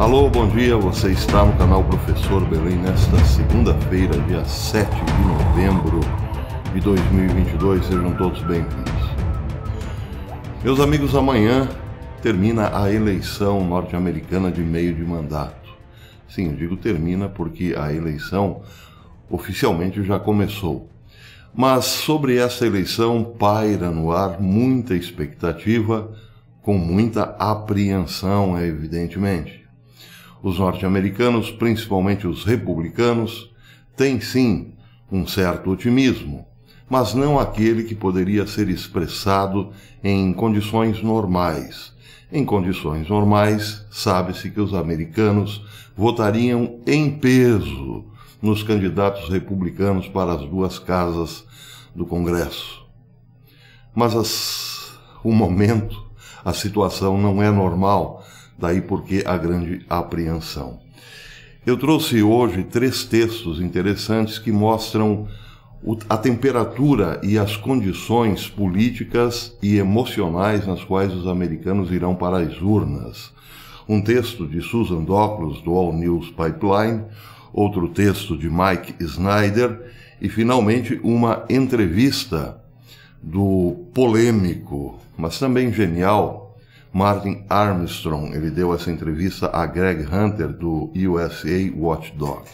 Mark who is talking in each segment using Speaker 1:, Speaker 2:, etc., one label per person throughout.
Speaker 1: Alô, bom dia, você está no canal Professor Belém nesta segunda-feira, dia 7 de novembro de 2022. Sejam todos bem-vindos. Meus amigos, amanhã termina a eleição norte-americana de meio de mandato. Sim, eu digo termina porque a eleição oficialmente já começou. Mas sobre essa eleição paira no ar muita expectativa, com muita apreensão, evidentemente os norte-americanos, principalmente os republicanos, têm sim um certo otimismo, mas não aquele que poderia ser expressado em condições normais. Em condições normais, sabe-se que os americanos votariam em peso nos candidatos republicanos para as duas casas do Congresso. Mas as, o momento, a situação não é normal Daí porque a grande apreensão. Eu trouxe hoje três textos interessantes que mostram a temperatura e as condições políticas e emocionais nas quais os americanos irão para as urnas. Um texto de Susan Doclos, do All News Pipeline, outro texto de Mike Snyder e, finalmente, uma entrevista do polêmico, mas também genial, Martin Armstrong, ele deu essa entrevista a Greg Hunter do USA Watchdog.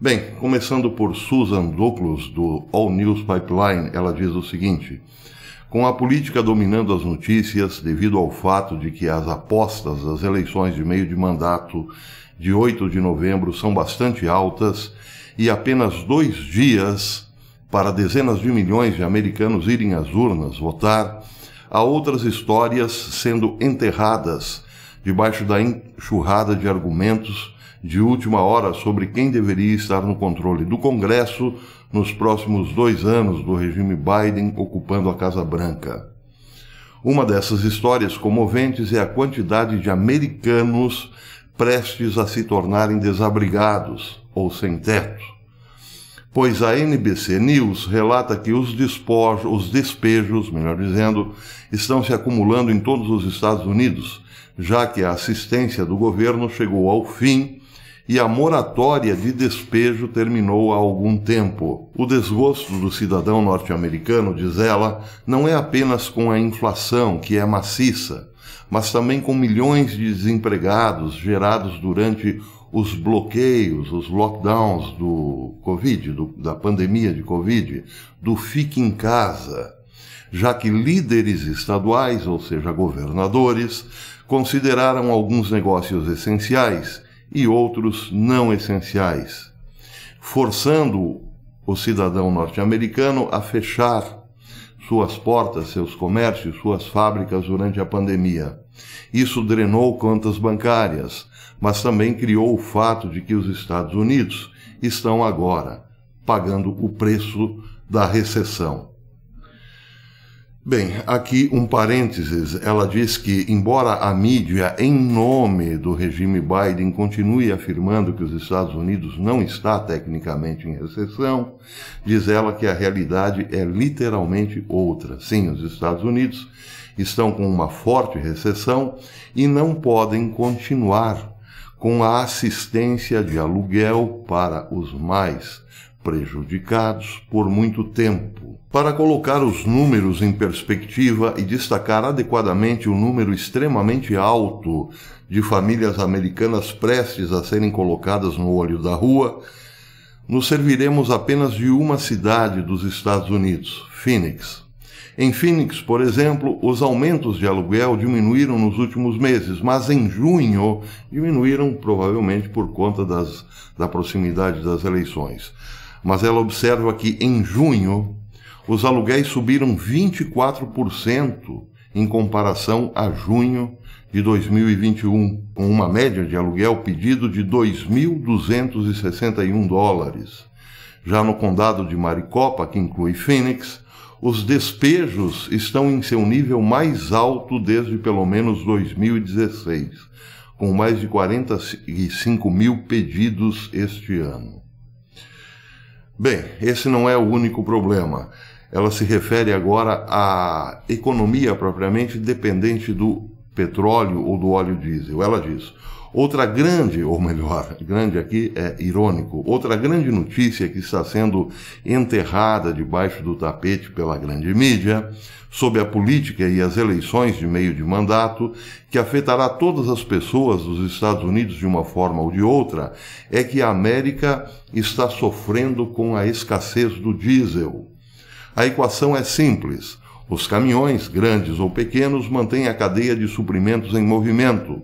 Speaker 1: Bem, começando por Susan Duclos do All News Pipeline, ela diz o seguinte: com a política dominando as notícias, devido ao fato de que as apostas das eleições de meio de mandato de 8 de novembro são bastante altas e apenas dois dias para dezenas de milhões de americanos irem às urnas votar, Há outras histórias sendo enterradas debaixo da enxurrada de argumentos de última hora sobre quem deveria estar no controle do Congresso nos próximos dois anos do regime Biden ocupando a Casa Branca. Uma dessas histórias comoventes é a quantidade de americanos prestes a se tornarem desabrigados ou sem teto pois a NBC News relata que os, despojos, os despejos, melhor dizendo, estão se acumulando em todos os Estados Unidos, já que a assistência do governo chegou ao fim e a moratória de despejo terminou há algum tempo. O desgosto do cidadão norte-americano, diz ela, não é apenas com a inflação, que é maciça, mas também com milhões de desempregados gerados durante os bloqueios, os lockdowns do Covid, do, da pandemia de Covid, do fique em casa, já que líderes estaduais, ou seja, governadores, consideraram alguns negócios essenciais e outros não essenciais, forçando o cidadão norte-americano a fechar suas portas, seus comércios, suas fábricas durante a pandemia. Isso drenou contas bancárias, mas também criou o fato de que os Estados Unidos estão agora pagando o preço da recessão. Bem, aqui um parênteses. Ela diz que, embora a mídia, em nome do regime Biden, continue afirmando que os Estados Unidos não está tecnicamente em recessão, diz ela que a realidade é literalmente outra. Sim, os Estados Unidos estão com uma forte recessão e não podem continuar com a assistência de aluguel para os mais prejudicados por muito tempo. Para colocar os números em perspectiva e destacar adequadamente o número extremamente alto de famílias americanas prestes a serem colocadas no olho da rua, nos serviremos apenas de uma cidade dos Estados Unidos, Phoenix. Em Phoenix, por exemplo, os aumentos de aluguel diminuíram nos últimos meses, mas em junho diminuíram provavelmente por conta das, da proximidade das eleições mas ela observa que em junho os aluguéis subiram 24% em comparação a junho de 2021, com uma média de aluguel pedido de 2.261 dólares. Já no condado de Maricopa, que inclui Phoenix, os despejos estão em seu nível mais alto desde pelo menos 2016, com mais de 45 mil pedidos este ano. Bem, esse não é o único problema. Ela se refere agora à economia propriamente dependente do petróleo ou do óleo diesel. Ela diz: Outra grande, ou melhor, grande aqui é irônico, outra grande notícia que está sendo enterrada debaixo do tapete pela grande mídia, sobre a política e as eleições de meio de mandato, que afetará todas as pessoas dos Estados Unidos de uma forma ou de outra, é que a América está sofrendo com a escassez do diesel. A equação é simples. Os caminhões, grandes ou pequenos, mantêm a cadeia de suprimentos em movimento.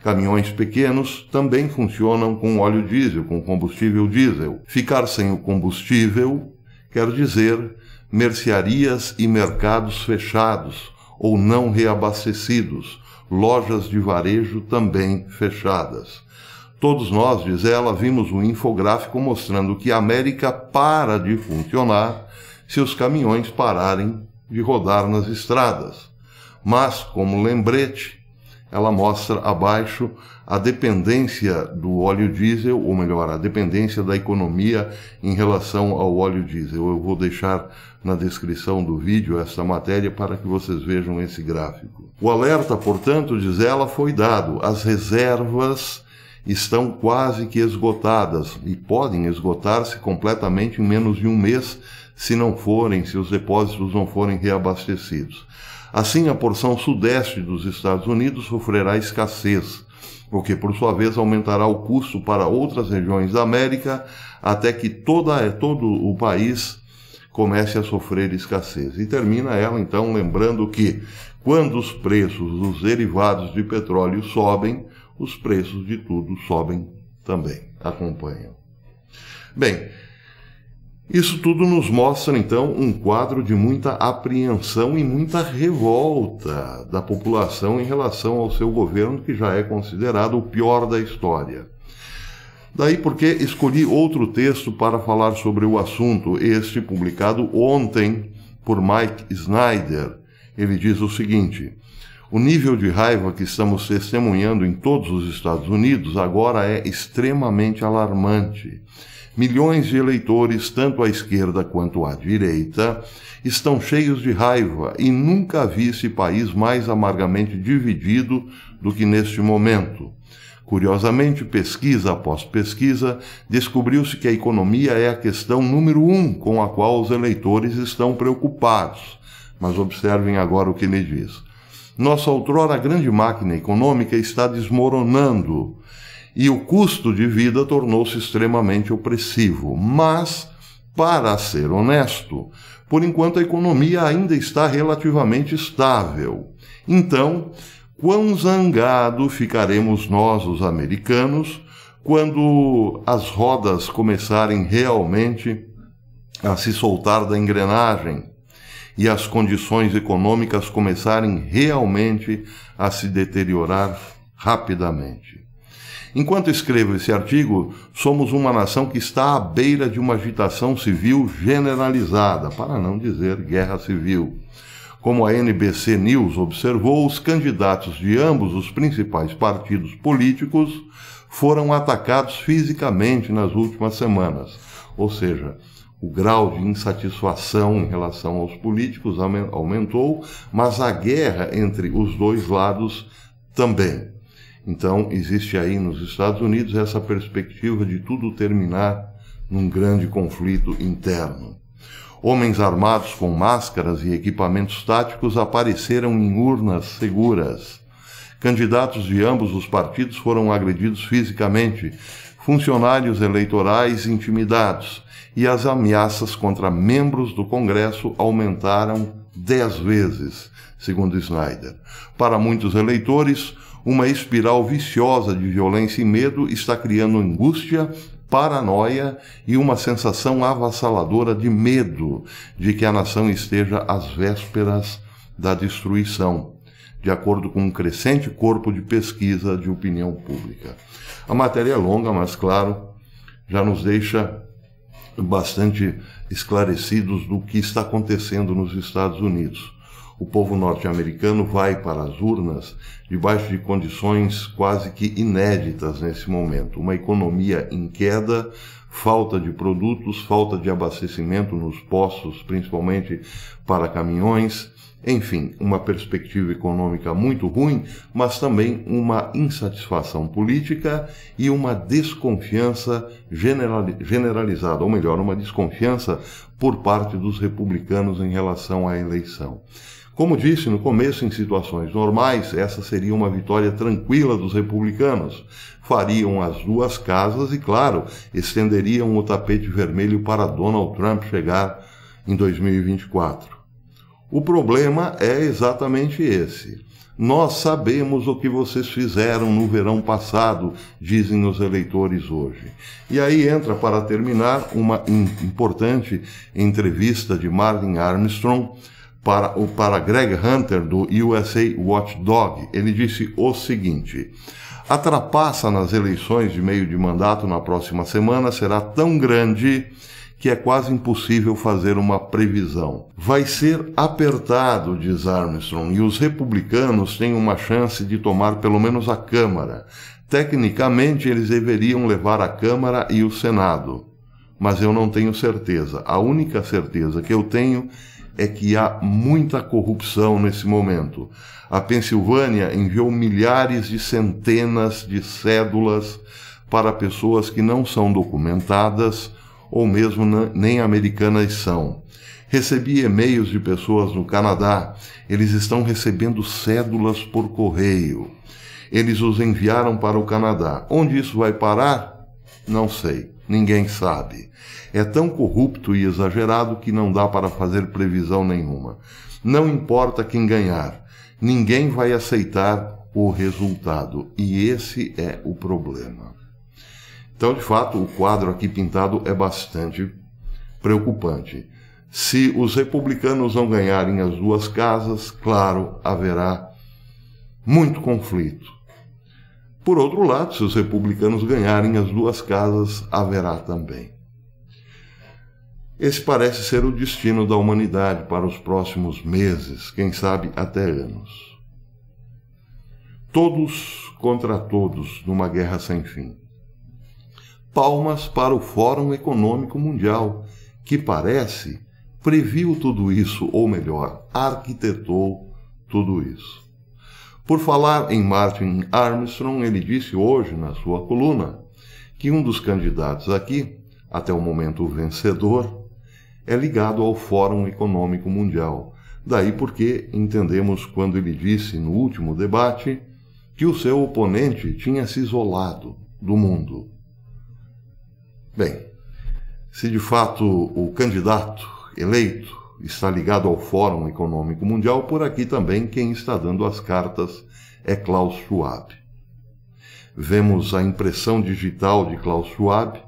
Speaker 1: Caminhões pequenos também funcionam com óleo diesel, com combustível diesel. Ficar sem o combustível quer dizer mercearias e mercados fechados ou não reabastecidos, lojas de varejo também fechadas. Todos nós, diz ela, vimos um infográfico mostrando que a América para de funcionar se os caminhões pararem de rodar nas estradas. Mas, como lembrete, ela mostra abaixo a dependência do óleo diesel, ou melhor, a dependência da economia em relação ao óleo diesel. Eu vou deixar na descrição do vídeo essa matéria para que vocês vejam esse gráfico. O alerta, portanto, diz ela, foi dado. As reservas estão quase que esgotadas e podem esgotar-se completamente em menos de um mês se não forem, se os depósitos não forem reabastecidos. Assim, a porção sudeste dos Estados Unidos sofrerá escassez, o que por sua vez aumentará o custo para outras regiões da América até que toda, todo o país comece a sofrer escassez. E termina ela então lembrando que quando os preços dos derivados de petróleo sobem, os preços de tudo sobem também. Acompanham. Bem, isso tudo nos mostra então um quadro de muita apreensão e muita revolta da população em relação ao seu governo, que já é considerado o pior da história. Daí porque escolhi outro texto para falar sobre o assunto, este publicado ontem por Mike Snyder. Ele diz o seguinte: O nível de raiva que estamos testemunhando em todos os Estados Unidos agora é extremamente alarmante. Milhões de eleitores, tanto à esquerda quanto à direita, estão cheios de raiva e nunca vi esse país mais amargamente dividido do que neste momento. Curiosamente, pesquisa após pesquisa, descobriu-se que a economia é a questão número um com a qual os eleitores estão preocupados. Mas observem agora o que ele diz. Nossa outrora grande máquina econômica está desmoronando e o custo de vida tornou-se extremamente opressivo. Mas, para ser honesto, por enquanto a economia ainda está relativamente estável. Então, quão zangado ficaremos nós, os americanos, quando as rodas começarem realmente a se soltar da engrenagem e as condições econômicas começarem realmente a se deteriorar rapidamente? Enquanto escrevo esse artigo, somos uma nação que está à beira de uma agitação civil generalizada, para não dizer guerra civil. Como a NBC News observou, os candidatos de ambos os principais partidos políticos foram atacados fisicamente nas últimas semanas. Ou seja, o grau de insatisfação em relação aos políticos aumentou, mas a guerra entre os dois lados também. Então, existe aí nos Estados Unidos essa perspectiva de tudo terminar num grande conflito interno. Homens armados com máscaras e equipamentos táticos apareceram em urnas seguras. Candidatos de ambos os partidos foram agredidos fisicamente, funcionários eleitorais intimidados, e as ameaças contra membros do Congresso aumentaram dez vezes, segundo Snyder. Para muitos eleitores, uma espiral viciosa de violência e medo está criando angústia, paranoia e uma sensação avassaladora de medo de que a nação esteja às vésperas da destruição, de acordo com um crescente corpo de pesquisa de opinião pública. A matéria é longa, mas claro, já nos deixa bastante esclarecidos do que está acontecendo nos Estados Unidos. O povo norte-americano vai para as urnas debaixo de condições quase que inéditas nesse momento. Uma economia em queda, falta de produtos, falta de abastecimento nos postos, principalmente para caminhões. Enfim, uma perspectiva econômica muito ruim, mas também uma insatisfação política e uma desconfiança generalizada, ou melhor, uma desconfiança por parte dos republicanos em relação à eleição. Como disse no começo, em situações normais, essa seria uma vitória tranquila dos republicanos. Fariam as duas casas e, claro, estenderiam o tapete vermelho para Donald Trump chegar em 2024. O problema é exatamente esse. Nós sabemos o que vocês fizeram no verão passado, dizem os eleitores hoje. E aí entra, para terminar, uma importante entrevista de Martin Armstrong para, o, para Greg Hunter, do USA Watchdog. Ele disse o seguinte: A trapaça nas eleições de meio de mandato na próxima semana será tão grande que é quase impossível fazer uma previsão. Vai ser apertado, diz Armstrong, e os republicanos têm uma chance de tomar pelo menos a Câmara. Tecnicamente, eles deveriam levar a Câmara e o Senado. Mas eu não tenho certeza. A única certeza que eu tenho é que há muita corrupção nesse momento. A Pensilvânia enviou milhares de centenas de cédulas para pessoas que não são documentadas ou mesmo nem americanas são. Recebi e-mails de pessoas no Canadá. Eles estão recebendo cédulas por correio. Eles os enviaram para o Canadá. Onde isso vai parar? Não sei. Ninguém sabe. É tão corrupto e exagerado que não dá para fazer previsão nenhuma. Não importa quem ganhar, ninguém vai aceitar o resultado. E esse é o problema. Então, de fato, o quadro aqui pintado é bastante preocupante. Se os republicanos não ganharem as duas casas, claro, haverá muito conflito por outro lado, se os republicanos ganharem as duas casas, haverá também. Esse parece ser o destino da humanidade para os próximos meses, quem sabe até anos. Todos contra todos numa guerra sem fim. Palmas para o Fórum Econômico Mundial, que parece previu tudo isso, ou melhor, arquitetou tudo isso. Por falar em Martin Armstrong, ele disse hoje na sua coluna que um dos candidatos aqui, até o momento vencedor, é ligado ao Fórum Econômico Mundial. Daí porque entendemos quando ele disse no último debate que o seu oponente tinha se isolado do mundo. Bem, se de fato o candidato eleito está ligado ao Fórum Econômico Mundial, por aqui também quem está dando as cartas é Klaus Schwab. Vemos a impressão digital de Klaus Schwab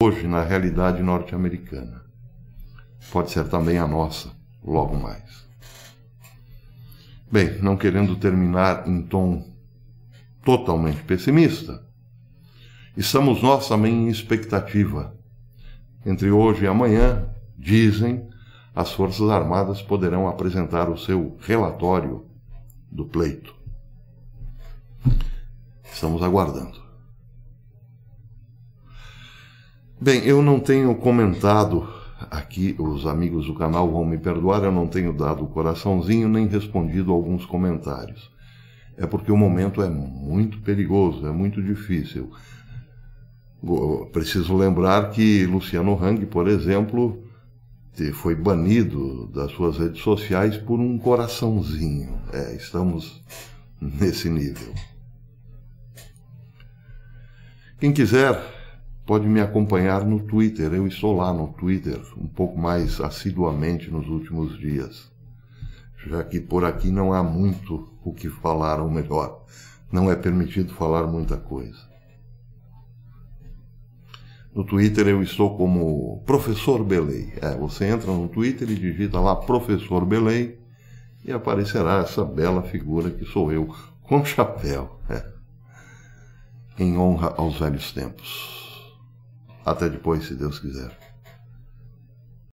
Speaker 1: hoje na realidade norte-americana. Pode ser também a nossa, logo mais. Bem, não querendo terminar em tom totalmente pessimista, estamos nós também em expectativa. Entre hoje e amanhã, dizem, as Forças Armadas poderão apresentar o seu relatório do pleito. Estamos aguardando. Bem, eu não tenho comentado aqui, os amigos do canal vão me perdoar, eu não tenho dado o coraçãozinho nem respondido alguns comentários. É porque o momento é muito perigoso, é muito difícil. Preciso lembrar que Luciano Hang, por exemplo, foi banido das suas redes sociais por um coraçãozinho. É, estamos nesse nível. Quem quiser pode me acompanhar no Twitter. Eu estou lá no Twitter um pouco mais assiduamente nos últimos dias, já que por aqui não há muito o que falar, ou melhor, não é permitido falar muita coisa. No Twitter eu estou como Professor Belei. É, você entra no Twitter e digita lá Professor Belei e aparecerá essa bela figura que sou eu, com chapéu, é. em honra aos velhos tempos. Até depois, se Deus quiser.